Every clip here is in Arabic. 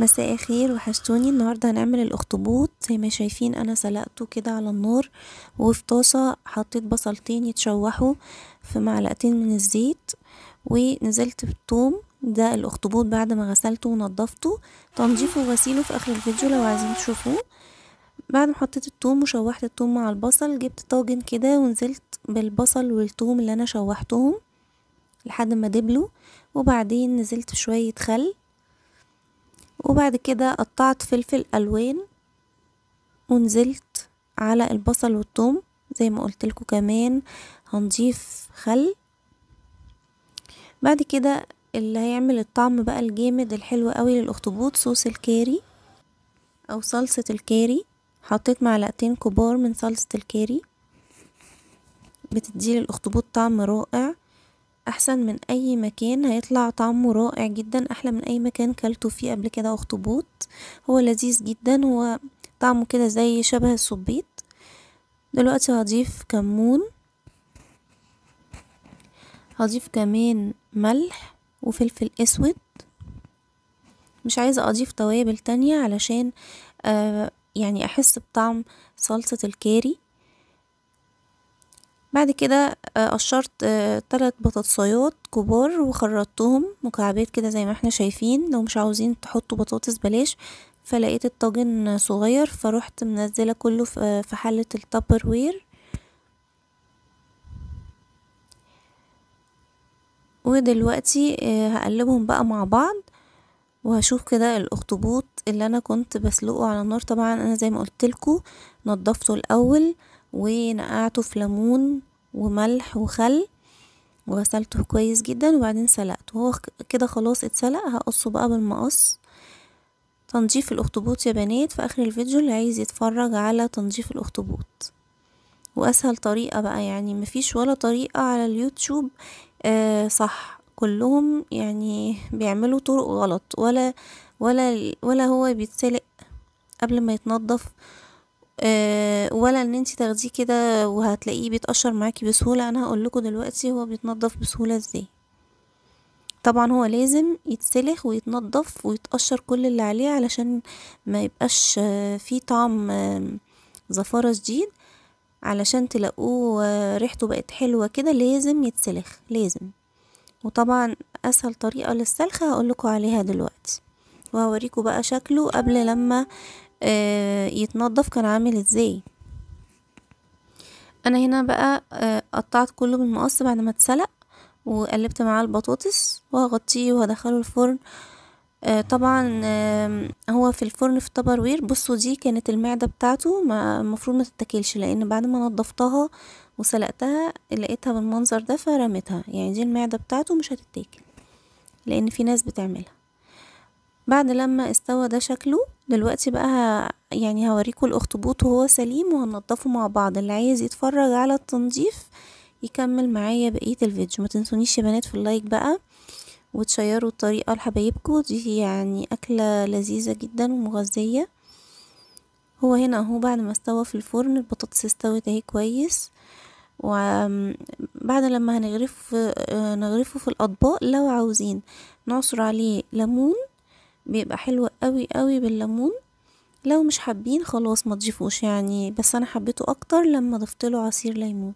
مساء الخير وحشتوني النهاردة هنعمل الاخطبوط زي ما شايفين انا سلقته كده على النار وفي طاسة حطيت بصلتين يتشوحوا في معلقتين من الزيت ونزلت بالثوم ده الاخطبوط بعد ما غسلته ونضفته تنظيفه وغسيله في اخر الفيديو لو عايزين تشوفوه بعد ما حطيت الثوم وشوحت الثوم مع البصل جبت طاجن كده ونزلت بالبصل والثوم اللي انا شوحتهم لحد ما دبلوا وبعدين نزلت شوية خل وبعد كده قطعت فلفل الوان ونزلت على البصل والثوم زي ما قلت لكم كمان هنضيف خل بعد كده اللي هيعمل الطعم بقى الجامد الحلو قوي للاخطبوط صوص الكاري او صلصة الكاري حطيت معلقتين كبار من صلصة الكاري بتدي للاخطبوط طعم رائع احسن من اي مكان هيطلع طعمه رائع جدا احلى من اي مكان كلته فيه قبل كده اخطبوط هو لذيذ جدا هو طعمه كده زي شبه الصبيط دلوقتي هضيف كمون هضيف كمان ملح وفلفل اسود مش عايزة اضيف توابل تانية علشان آه يعني احس بطعم صلصة الكاري بعد كده آه، قشرت ثلاث آه، بطاطسيات كبار وخرطتهم مكعبات كده زي ما احنا شايفين لو مش عاوزين تحطوا بطاطس بلاش فلقيت الطاجن صغير فروحت منزله كله في حله التابر وير ودلوقتي آه، هقلبهم بقى مع بعض وهشوف كده الاخطبوط اللي انا كنت بسلقه على النار طبعا انا زي ما قلت لكم نضفته الاول ونقعته في ليمون وملح وخل وغسلته كويس جدا وبعدين سلقته هو كده خلاص اتسلق هقصه بقى بالمقص تنظيف الاخطبوط يا بنات في اخر الفيديو اللي عايز يتفرج على تنظيف الاخطبوط واسهل طريقة بقى يعني مفيش ولا طريقة على اليوتيوب آه صح كلهم يعني بيعملوا طرق غلط ولا ولا ولا هو بيتسلق قبل ما يتنضف آه، ولا ان انت تاخديه كده وهتلاقيه بيتقشر معاكي بسهوله انا هقول لكم دلوقتي هو بيتنضف بسهوله ازاي طبعا هو لازم يتسلخ ويتنضف ويتقشر كل اللي عليه علشان ما يبقاش آه، فيه طعم زفاره شديد علشان تلاقوه آه، ريحته بقت حلوه كده لازم يتسلخ لازم وطبعا اسهل طريقه للسلخه هقول لكم عليها دلوقتي وهوريكم بقى شكله قبل لما آه، يتنضف كان عامل ازاي انا هنا بقى آه، قطعت كله بالمقص بعد ما اتسلق وقلبت معاه البطاطس وهغطيه وهدخله الفرن آه، طبعا هو في الفرن في تبروير بصوا دي كانت المعدة بتاعته ما المفروض ما تتاكلش لان بعد ما نضفتها وسلقتها لقيتها بالمنظر ده فرمتها يعني دي المعدة بتاعته مش هتتاكل لان في ناس بتعملها بعد لما استوى ده شكله دلوقتي بقى يعني هوريكم الاخطبوط وهو سليم وهننضفه مع بعض اللي عايز يتفرج على التنظيف يكمل معايا بقية الفيديو ما تنسونيش يا بنات في اللايك بقى وتشيروا الطريقة لحبايبكم دي يعني أكلة لذيذة جدا ومغذية هو هنا اهو بعد ما استوى في الفرن البطاطس استوت اهي كويس وبعد لما هنغرفه آه، نغرفه في الأطباق لو عاوزين نعصر عليه ليمون بيبقى حلو قوي قوي بالليمون لو مش حابين خلاص ما تضيفوش يعني بس انا حبيته اكتر لما ضفت له عصير ليمون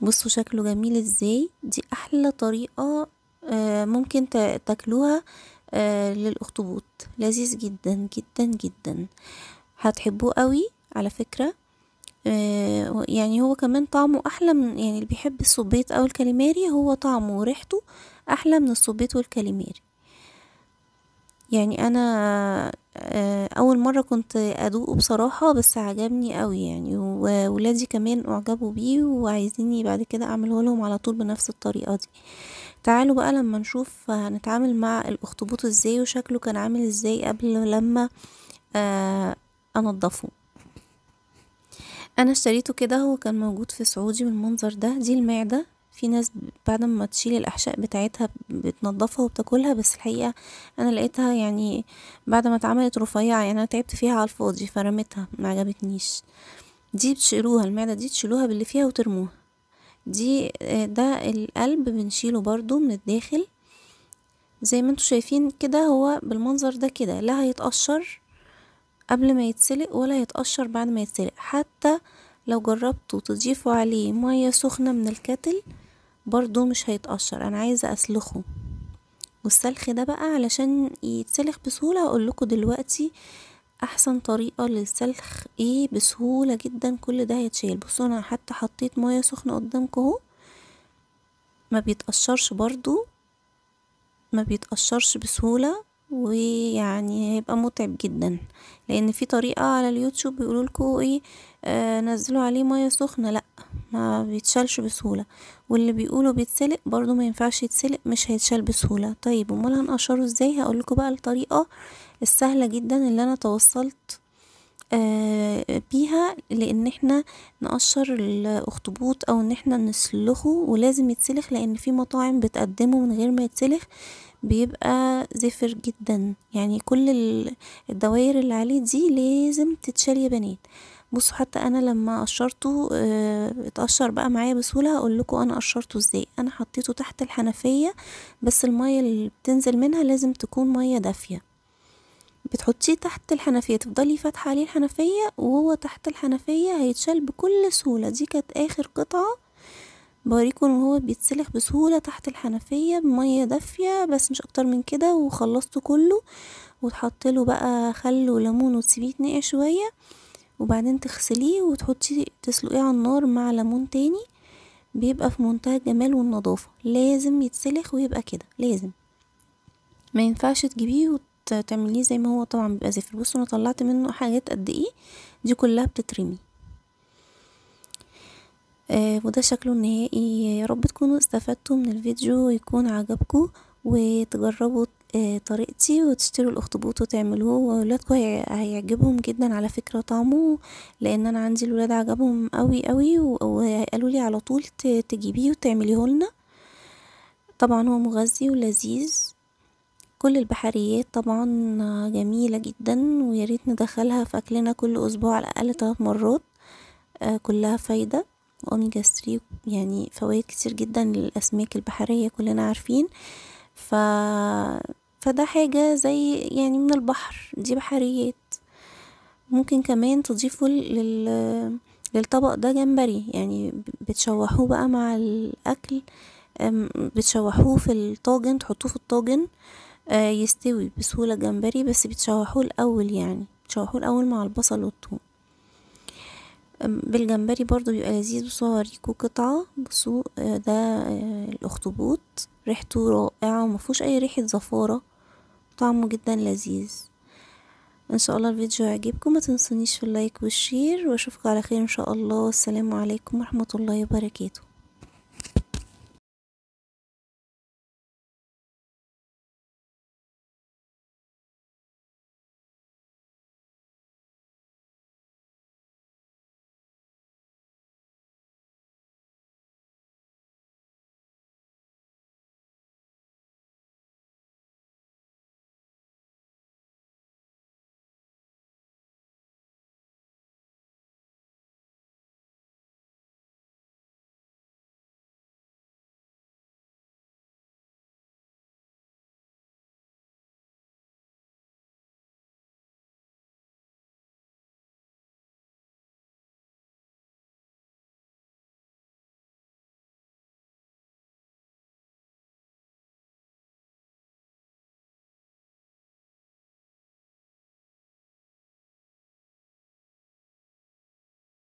بصوا شكله جميل ازاي دي احلى طريقه آه، ممكن تاكلوها آه، للاخطبوط لذيذ جدا جدا جدا هتحبوه قوي على فكره آه، يعني هو كمان طعمه احلى من يعني اللي بيحب الصبيط او الكاليماري هو طعمه وريحته احلى من الصبيط والكاليماري يعني انا آه، اول مره كنت ادوقه بصراحه بس عجبني قوي يعني وولادي كمان اعجبوا بيه وعايزيني بعد كده اعمله لهم على طول بنفس الطريقه دي تعالوا بقى لما نشوف هنتعامل مع الاخطبوط ازاي وشكله كان عامل ازاي قبل لما آه، انضفه انا اشتريته كده هو كان موجود في سعودي بالمنظر ده دي المعده في ناس بعد ما تشيل الأحشاء بتاعتها بتنضفها وبتاكلها بس الحقيقة أنا لقيتها يعني بعد ما اتعملت رفيعة يعني أنا تعبت فيها على الفاضي فرميتها ما عجبتنيش دي بتشيلوها المعدة دي تشيلوها باللي فيها وترموها دي آه، ده القلب بنشيله برضو من الداخل زي ما انتم شايفين كده هو بالمنظر ده كده لا هيتقشر قبل ما يتسلق ولا هيتقشر بعد ما يتسلق حتى لو جربتوا تضيفوا عليه مية سخنة من الكتل برضو مش هيتقشر انا عايزة اسلخه والسلخ ده بقى علشان يتسلخ بسهولة لكم دلوقتي احسن طريقة للسلخ ايه بسهولة جدا كل ده هيتشيل بصوا انا حتى حطيت مية سخنة قدامكم اهو ما بيتقشرش برضو ما بيتقشرش بسهولة ويعني هيبقى متعب جدا لان في طريقة على اليوتيوب بيقولولكوا ايه آه نزلوا عليه مية سخنة لأ بيتشالش بسهولة واللي بيقولوا بيتسلق برضو ما ينفعش يتسلق مش هيتشال بسهولة طيب امال هنقشره ازاي هقول لكم بقى الطريقة السهلة جدا اللي انا توصلت آه بيها لان احنا نقشر الاخطبوط او ان احنا نسلخه ولازم يتسلخ لان في مطاعم بتقدمه من غير ما يتسلخ بيبقى زفر جدا يعني كل الدوائر اللي عليه دي لازم تتشال يا بنات بصوا حتى انا لما قشرته آه، اتقشر بقى معايا بسهوله هقول لكم انا قشرته ازاي انا حطيته تحت الحنفيه بس الميه اللي بتنزل منها لازم تكون ميه دافيه بتحطيه تحت الحنفيه تفضلي فاتحه عليه الحنفيه وهو تحت الحنفيه هيتشال بكل سهوله دي كانت اخر قطعه بوريكم وهو بيتسلخ بسهوله تحت الحنفيه بميه دافيه بس مش اكتر من كده وخلصته كله وتحطله بقى خل وليمون وتسيبيه يتنقع شويه وبعدين تغسليه وتحطيه تسلقيه على النار مع ليمون تاني بيبقى في منتهى الجمال والنظافة لازم يتسلخ ويبقى كده لازم ما ينفعش تجيبيه وتعمليه زي ما هو طبعا بيبقى زفر بصوا انا طلعت منه حاجات قد ايه دي كلها بتترمي آه وده شكله النهائي يا رب تكونوا استفدتوا من الفيديو ويكون عجبكم وتجربوا آه، طريقتي وتشتروا الاخطبوط وتعملوه واولادكم هيعجبهم جدا على فكره طعمه لان انا عندي الولاد عجبهم قوي قوي وقالوا لي على طول تجيبيه وتعمليه لنا طبعا هو مغذي ولذيذ كل البحريات طبعا جميله جدا ويا ريت ندخلها في اكلنا كل اسبوع على الاقل ثلاث مرات آه، كلها فايده اوميجا 3 يعني فوائد كتير جدا للاسماك البحريه كلنا عارفين ف فده حاجة زي يعني من البحر دي بحريات ممكن كمان تضيفوا لل... للطبق ده جمبري يعني بتشوحوه بقى مع الاكل بتشوحوه في الطاجن تحطوه في الطاجن آه، يستوي بسهولة جمبري بس بتشوحوه الاول يعني بتشوحوه الاول مع البصل والثوم بالجمبري برضو بيبقى لذيذ بصوا قطعة بصوا آه، ده آه، الاخطبوط ريحته رائعة ومفهوش اي ريحة زفارة طعمه جدا لذيذ ان شاء الله الفيديو يعجبكم ما تنسونيش في اللايك والشير واشوفكم على خير ان شاء الله والسلام عليكم ورحمه الله وبركاته